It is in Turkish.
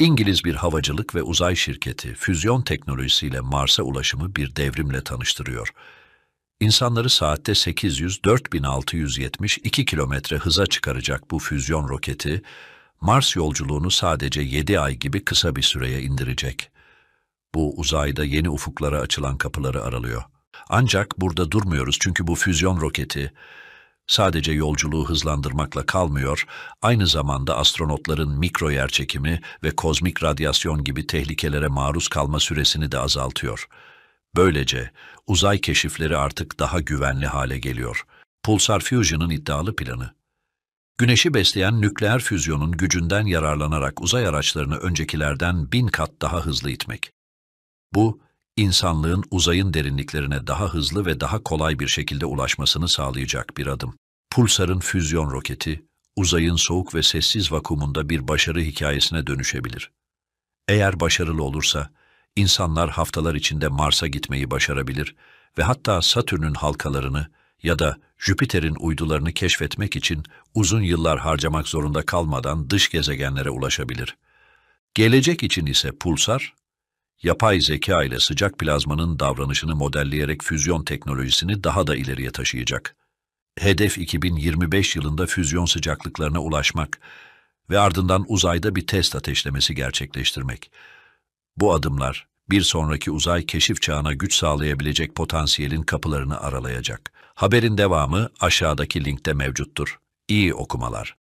İngiliz bir havacılık ve uzay şirketi füzyon teknolojisiyle Mars'a ulaşımı bir devrimle tanıştırıyor. İnsanları saatte 800-4672 kilometre hıza çıkaracak bu füzyon roketi, Mars yolculuğunu sadece 7 ay gibi kısa bir süreye indirecek. Bu uzayda yeni ufuklara açılan kapıları aralıyor. Ancak burada durmuyoruz çünkü bu füzyon roketi sadece yolculuğu hızlandırmakla kalmıyor, aynı zamanda astronotların mikro yerçekimi ve kozmik radyasyon gibi tehlikelere maruz kalma süresini de azaltıyor. Böylece uzay keşifleri artık daha güvenli hale geliyor. Pulsar Fusion'ın iddialı planı. Güneşi besleyen nükleer füzyonun gücünden yararlanarak uzay araçlarını öncekilerden bin kat daha hızlı itmek. Bu, insanlığın uzayın derinliklerine daha hızlı ve daha kolay bir şekilde ulaşmasını sağlayacak bir adım. Pulsar'ın füzyon roketi, uzayın soğuk ve sessiz vakumunda bir başarı hikayesine dönüşebilir. Eğer başarılı olursa, insanlar haftalar içinde Mars'a gitmeyi başarabilir ve hatta Satürn'ün halkalarını ya da Jüpiter'in uydularını keşfetmek için uzun yıllar harcamak zorunda kalmadan dış gezegenlere ulaşabilir. Gelecek için ise Pulsar, yapay zeka ile sıcak plazmanın davranışını modelleyerek füzyon teknolojisini daha da ileriye taşıyacak. Hedef 2025 yılında füzyon sıcaklıklarına ulaşmak ve ardından uzayda bir test ateşlemesi gerçekleştirmek. Bu adımlar bir sonraki uzay keşif çağına güç sağlayabilecek potansiyelin kapılarını aralayacak. Haberin devamı aşağıdaki linkte mevcuttur. İyi okumalar.